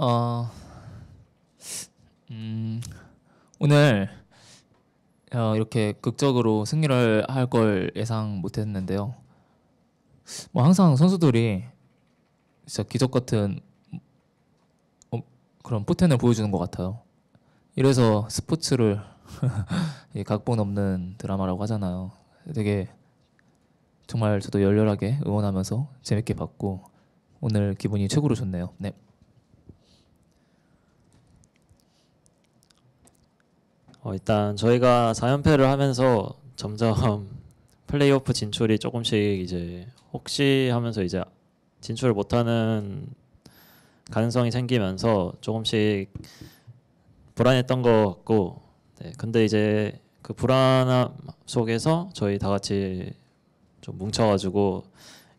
어, 음, 오늘 어, 이렇게 극적으로 승리를 할 걸 예상 못했는데요. 뭐 항상 선수들이 진짜 기적 같은 어, 그런 포텐을 보여주는 것 같아요. 이래서 스포츠를 각본 없는 드라마라고 하잖아요. 되게 정말 저도 열렬하게 응원하면서 재밌게 봤고 오늘 기분이 최고로 좋네요. 네. 어, 일단 저희가 4연패를 하면서 점점 플레이오프 진출이 조금씩 이제 혹시 하면서 이제 진출을 못하는 가능성이 생기면서 조금씩 불안했던 것 같고 네, 근데 이제 그 불안함 속에서 저희 다 같이 좀 뭉쳐가지고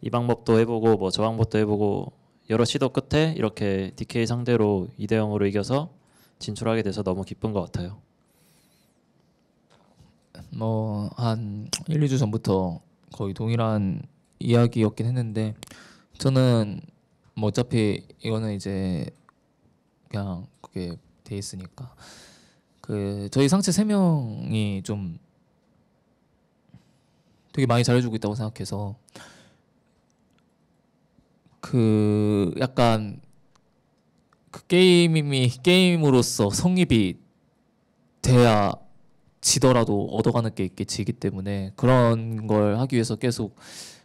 이 방법도 해보고 뭐 저 방법도 해보고 여러 시도 끝에 이렇게 DK 상대로 2대 0으로 이겨서 진출하게 돼서 너무 기쁜 것 같아요. 뭐한 1, 2주 전부터 거의 동일한 이야기였긴 했는데 저는 뭐 어차피 이거는 이제 그냥 그게 돼 있으니까 그 저희 상체 세 명이 좀 되게 많이 잘해주고 있다고 생각해서 그 약간 그 게임이 게임으로서 성립이 돼야 지더라도 얻어가는 게 있겠지기 때문에 그런 걸 하기 위해서 계속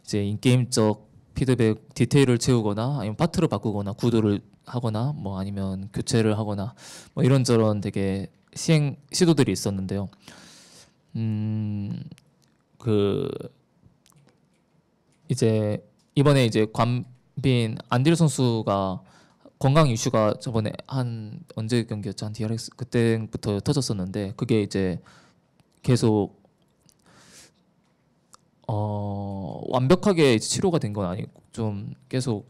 이제 인게임적 피드백 디테일을 채우거나 아니면 파트를 바꾸거나 구도를 하거나 뭐 아니면 교체를 하거나 뭐 이런저런 되게 시행 시도들이 있었는데요. 음그 이제 이번에 이제 관빈 안디르 선수가 건강 이슈가 저번에 한 언제 경기였죠? 한 DRX 그때부터 터졌었는데 그게 이제 계속 어, 완벽하게 치료가 된 건 아니고 좀 계속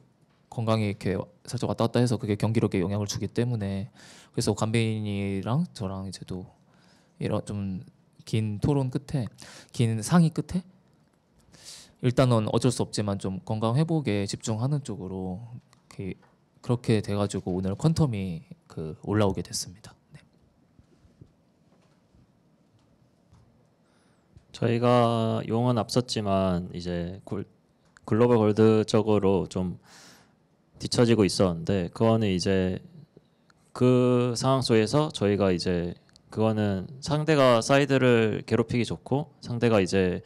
건강이 이렇게 살짝 왔다 갔다 해서 그게 경기력에 영향을 주기 때문에 그래서 간배인이랑 저랑 이제 도 이런 좀 긴 토론 끝에 긴 상의 끝에 일단은 어쩔 수 없지만 좀 건강 회복에 집중하는 쪽으로 그렇게 돼가지고 오늘 퀀텀이 그 올라오게 됐습니다. 저희가 용은 앞섰지만 이제 글로벌 골드적으로 좀 뒤처지고 있었는데 그거는 이제 그 상황 속에서 저희가 이제 그거는 상대가 사이드를 괴롭히기 좋고 상대가 이제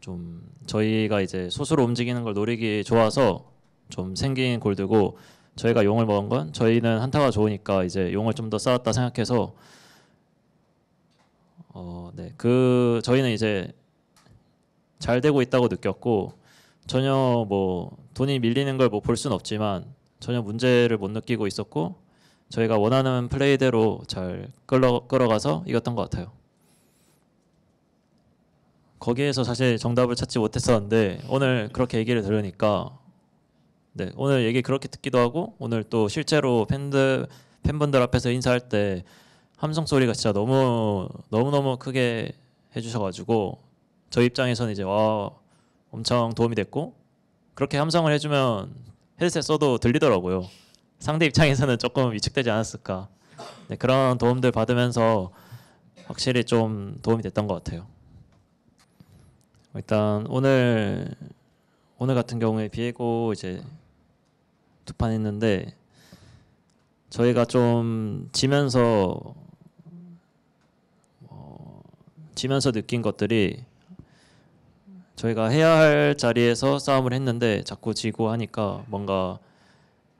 좀 저희가 이제 스스로 움직이는 걸 노리기 좋아서 좀 생긴 골드고 저희가 용을 먹은 건 저희는 한타가 좋으니까 이제 용을 좀 더 쌓았다 생각해서 어, 네. 그 저희는 이제 잘 되고 있다고 느꼈고 전혀 뭐 돈이 밀리는 걸뭐볼 수는 없지만 전혀 문제를 못 느끼고 있었고 저희가 원하는 플레이대로 잘 끌어 끌어가서 이겼던 것 같아요. 거기에서 사실 정답을 찾지 못했었는데 오늘 그렇게 얘기를 들으니까 네 오늘 얘기 그렇게 듣기도 하고 오늘 또 실제로 팬들 팬분들 앞에서 인사할 때 함성 소리가 진짜 너무 너무 너무 크게 해주셔가지고 저희 입장에선 이제 와 엄청 도움이 됐고 그렇게 함성을 해주면 헤드셋 써도 들리더라고요. 상대 입장에서는 조금 위축되지 않았을까. 네, 그런 도움들 받으면서 확실히 좀 도움이 됐던 것 같아요. 일단 오늘 오늘 같은 경우에 비에고 이제 두 판 했는데 저희가 좀 지면서 지면서 느낀 것들이 저희가 해야 할 자리에서 싸움을 했는데 자꾸 지고 하니까 뭔가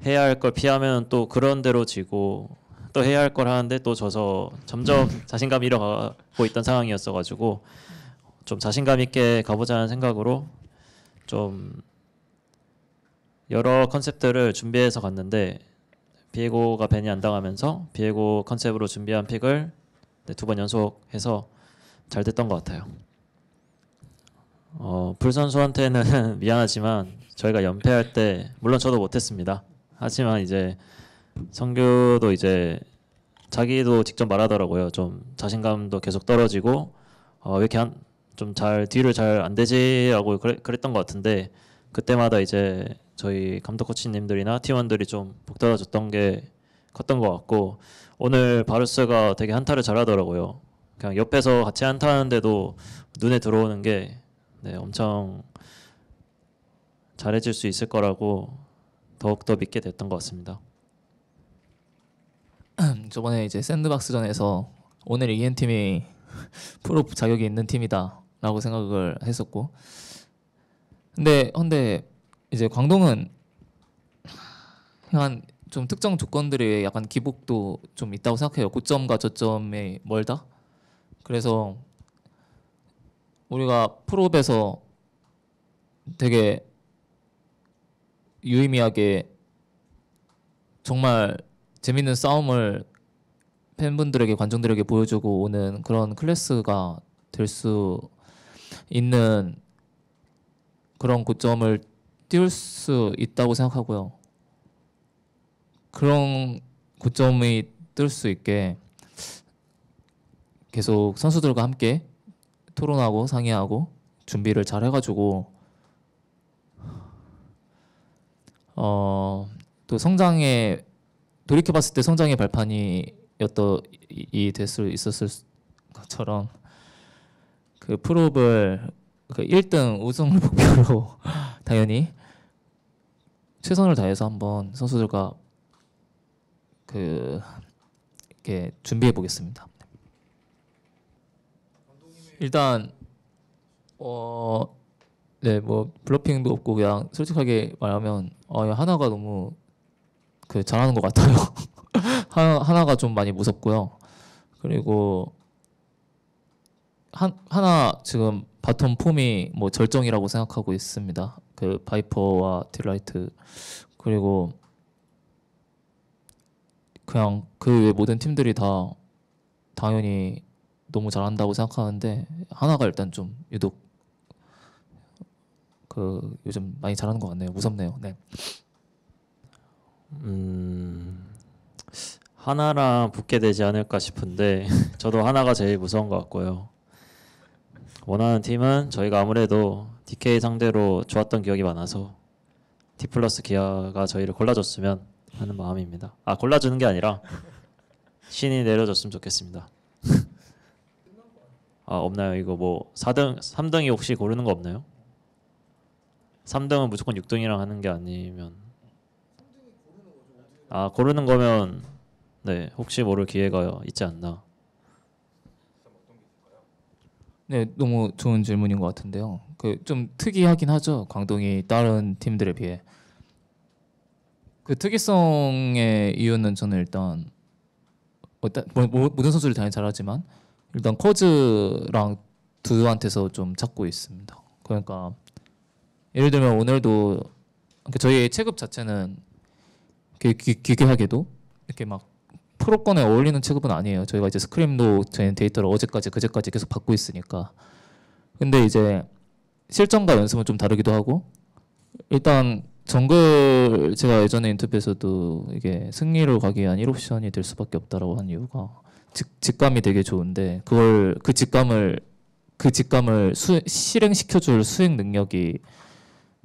해야 할 걸 피하면 또 그런 대로 지고 또 해야 할 걸 하는데 또 져서 점점 음. 자신감 잃어가고 있던 상황이었어가지고 좀 자신감 있게 가보자는 생각으로 좀 여러 컨셉들을 준비해서 갔는데 비에고가 벤이 안 당하면서 비에고 컨셉으로 준비한 픽을 네, 두번 연속해서 잘 됐던 것 같아요. 어, 불 선수한테는 미안하지만 저희가 연패할 때 물론 저도 못했습니다. 하지만 이제 성규도 이제 자기도 직접 말하더라고요. 좀 자신감도 계속 떨어지고 어, 왜 이렇게 좀 잘 뒤를 잘 안 되지라고 그랬, 그랬던 것 같은데 그때마다 이제 저희 감독 코치님들이나 팀원들이 좀 복달아줬던 게 컸던 것 같고 오늘 바르스가 되게 한타를 잘하더라고요. 그냥 옆에서 같이 안 타는데도 눈에 들어오는 게 네, 엄청 잘해질 수 있을 거라고 더욱더 믿게 됐던 것 같습니다. 저번에 이제 샌드박스전에서 오늘 이긴 팀이 프로 자격이 있는 팀이다라고 생각을 했었고 근데 근데 이제 광동은 한좀 특정 조건들이 약간 기복도 좀 있다고 생각해요. 고점과 저점이 멀다. 그래서 우리가 프로업에서 되게 유의미하게 정말 재밌는 싸움을 팬분들에게 관중들에게 보여주고 오는 그런 클래스가 될 수 있는 그런 고점을 띄울 수 있다고 생각하고요. 그런 고점이 뜰 수 있게 계속 선수들과 함께 토론하고 상의하고 준비를 잘 해가지고 어, 또성장에 돌이켜봤을 때 성장의 발판이었더이 될수 있었을 것처럼 그 프로를 그 1등 우승을 목표로 당연히 최선을 다해서 한번 선수들과 그 이렇게 준비해 보겠습니다. 일단 어 네 뭐 블러핑도 없고 그냥 솔직하게 말하면 어, 하나가 너무 그 잘하는 것 같아요. 하나, 하나가 좀 많이 무섭고요. 그리고 한, 하나 지금 바텀 폼이 뭐 절정이라고 생각하고 있습니다. 그 바이퍼와 딜라이트 그리고 그냥 그 외 모든 팀들이 다 당연히 너무 잘한다고 생각하는데 하나가 일단 좀 유독 그 요즘 많이 잘하는 것 같네요. 무섭네요. 네. 음 하나랑 붙게 되지 않을까 싶은데 저도 하나가 제일 무서운 것 같고요. 원하는 팀은 저희가 아무래도 DK 상대로 좋았던 기억이 많아서 T 플러스 기아가 저희를 골라줬으면 하는 마음입니다. 아 골라주는 게 아니라 신이 내려줬으면 좋겠습니다. 아, 없나요? 이거 뭐 4등, 3등이 혹시 고르는 거 없나요? 3등은 무조건 6등이랑 하는 게 아니면 아 고르는 거면 네 혹시 모를 기회가 있지 않나. 네, 너무 좋은 질문인 것 같은데요. 그 좀 특이하긴 하죠. 광동이 다른 팀들에 비해. 그 특이성의 이유는 저는 일단 어떤 뭐, 뭐, 모든 선수를 당연히 잘하지만 일단 커즈랑 두두한테서 좀 찾고 있습니다. 그러니까 예를 들면 오늘도 그러니까 저희의 체급 자체는 기, 기, 기괴하게도 이렇게 막 프로권에 어울리는 체급은 아니에요. 저희가 이제 스크림도 저희 데이터를 어제까지 그제까지 계속 받고 있으니까. 근데 이제 실전과 연습은 좀 다르기도 하고 일단 정글 제가 예전에 인터뷰에서도 이게 승리로 가기 위한 1옵션이 될 수밖에 없다라고 한 이유가 직, 직감이 되게 좋은데 그걸 그 직감을 그 직감을 수, 실행시켜 줄 수행 능력이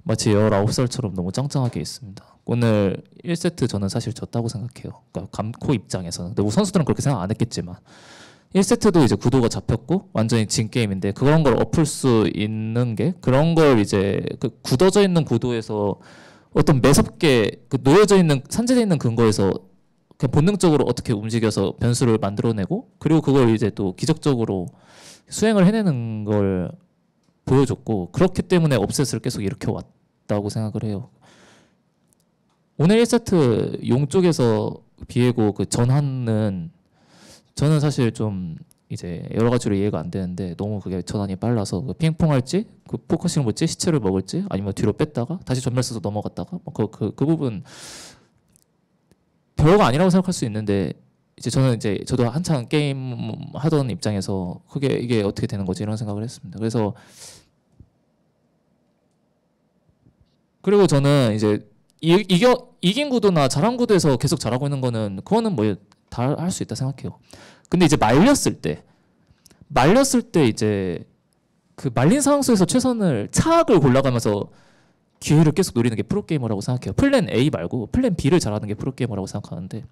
마치 열아홉 살처럼 너무 짱짱하게 있습니다. 오늘 1세트 저는 사실 졌다고 생각해요. 그러니까 감코 입장에서는. 근데 우 선수들은 그렇게 생각 안 했겠지만 1세트도 이제 구도가 잡혔고 완전히 진 게임인데 그런 걸 엎을 수 있는 게 그런 걸 이제 그 굳어져 있는 구도에서 어떤 매섭게 그 놓여져 있는 산재되어 있는 근거에서 그냥 본능적으로 어떻게 움직여서 변수를 만들어내고 그리고 그걸 이제 또 기적적으로 수행을 해내는 걸 보여줬고 그렇기 때문에 업셋을 계속 이렇게 왔다고 생각을 해요. 오늘 1세트 용 쪽에서 비에고 그 전환은 저는 사실 좀 이제 여러 가지로 이해가 안 되는데 너무 그게 전환이 빨라서 그 핑퐁 할지 그 포커싱 볼지 시체를 먹을지 아니면 뒤로 뺐다가 다시 전멸 써서 넘어갔다가 뭐 그, 그, 그 부분 별거 아니라고 생각할 수 있는데 이제 저는 이제 저도 한창 게임 하던 입장에서 그게 이게 어떻게 되는 거지 이런 생각을 했습니다. 그래서 그리고 저는 이제 이, 이겨 이긴 구도나 잘한 구도에서 계속 잘하고 있는 거는 그거는 뭐 다 할 수 있다 생각해요. 근데 이제 말렸을 때 말렸을 때 이제 그 말린 상황 속에서 최선을 차악을 골라가면서 기회를 계속 노리는 게 프로게이머라고 생각해요. 플랜 A 말고 플랜 B를 잘하는 게 프로게이머라고 생각하는데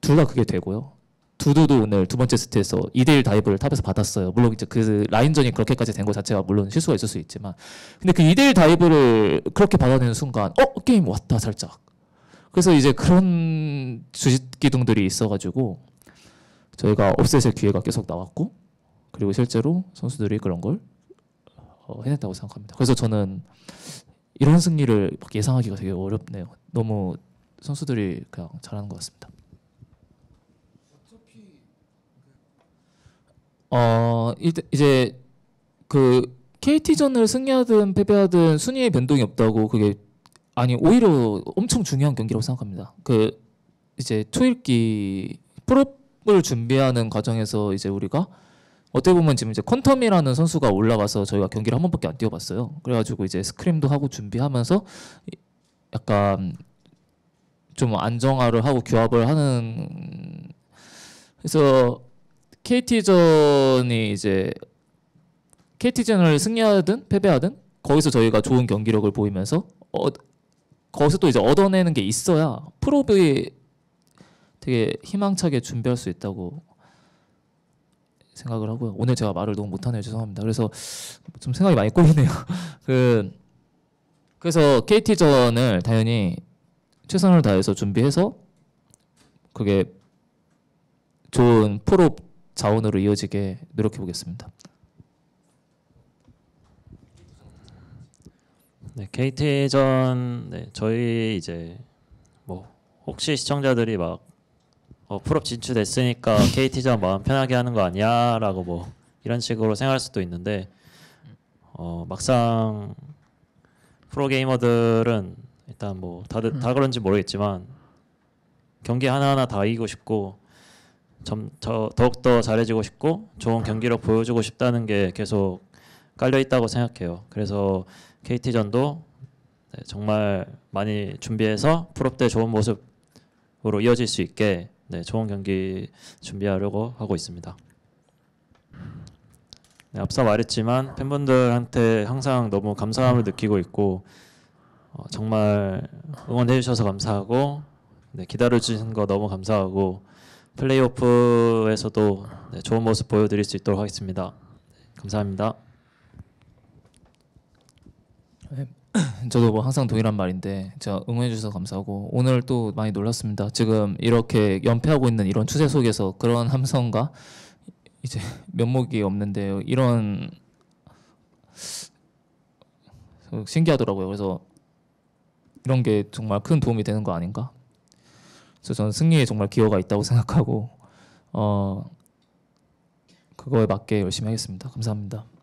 둘 다 그게 되고요. 두두도 오늘 두 번째 세트에서 2대1 다이브를 탑에서 받았어요. 물론 이제 그 라인전이 그렇게까지 된 것 자체가 물론 실수가 있을 수 있지만 근데 그 2대1 다이브를 그렇게 받아내는 순간 어? 게임 왔다 살짝. 그래서 이제 그런 주짓 기둥들이 있어가지고 저희가 업셋의 기회가 계속 나왔고 그리고 실제로 선수들이 그런 걸 어, 해냈다고 생각합니다. 그래서 저는 이런 승리를 예상하기가 되게 어렵네요. 너무 선수들이 그냥 잘하는 것 같습니다. 그 어 일단 이제 그 KT전을 승리하든 패배하든 순위의 변동이 없다고 그게 아니 오히려 엄청 중요한 경기라고 생각합니다. 그 이제 초읽기 프롭을 준비하는 과정에서 이제 우리가 어떻게 보면 지금 이제 컨텀이라는 선수가 올라와서 저희가 경기를 한 번밖에 안 뛰어봤어요. 그래가지고 이제 스크림도 하고 준비하면서 약간 좀 안정화를 하고 규합을 하는 그래서 KT전이 이제 KT전을 승리하든 패배하든 거기서 저희가 좋은 경기력을 보이면서 어, 거기서 또 이제 얻어내는 게 있어야 프로브 되게 희망차게 준비할 수 있다고 생각을 하고요. 오늘 제가 말을 너무 못하네요. 죄송합니다. 그래서 좀 생각이 많이 꼬이네요. 그 그래서 KT전을 당연히 최선을 다해서 준비해서 그게 좋은 프로 자원으로 이어지게 노력해 보겠습니다. 네, KT전 네, 저희 이제 뭐 혹시 시청자들이 막 어, 풀업 진출됐으니까 KT전 마음 편하게 하는 거 아니야? 라고 뭐 이런 식으로 생각할 수도 있는데 어, 막상 프로게이머들은 일단 뭐 다들 다 그런지 모르겠지만 경기 하나하나 다 이기고 싶고 점, 저, 더욱더 잘해지고 싶고 좋은 경기력 보여주고 싶다는 게 계속 깔려 있다고 생각해요. 그래서 KT전도 네, 정말 많이 준비해서 프업때 좋은 모습으로 이어질 수 있게 네, 좋은 경기 준비하려고 하고 있습니다. 네, 앞서 말했지만 팬분들한테 항상 너무 감사함을 느끼고 있고 어, 정말 응원해 주셔서 감사하고 네, 기다려 주신 거 너무 감사하고 플레이오프에서도 네, 좋은 모습 보여드릴 수 있도록 하겠습니다. 네, 감사합니다. 네, 저도 뭐 항상 동일한 말인데 제 응원해 주셔서 감사하고 오늘 또 많이 놀랐습니다. 지금 이렇게 연패하고 있는 이런 추세 속에서 그런 함성과 이제 면목이 없는데요. 이런 신기하더라고요. 그래서 이런 게 정말 큰 도움이 되는 거 아닌가? 그래서 저는 승리에 정말 기여가 있다고 생각하고 어 그거에 맞게 열심히 하겠습니다. 감사합니다.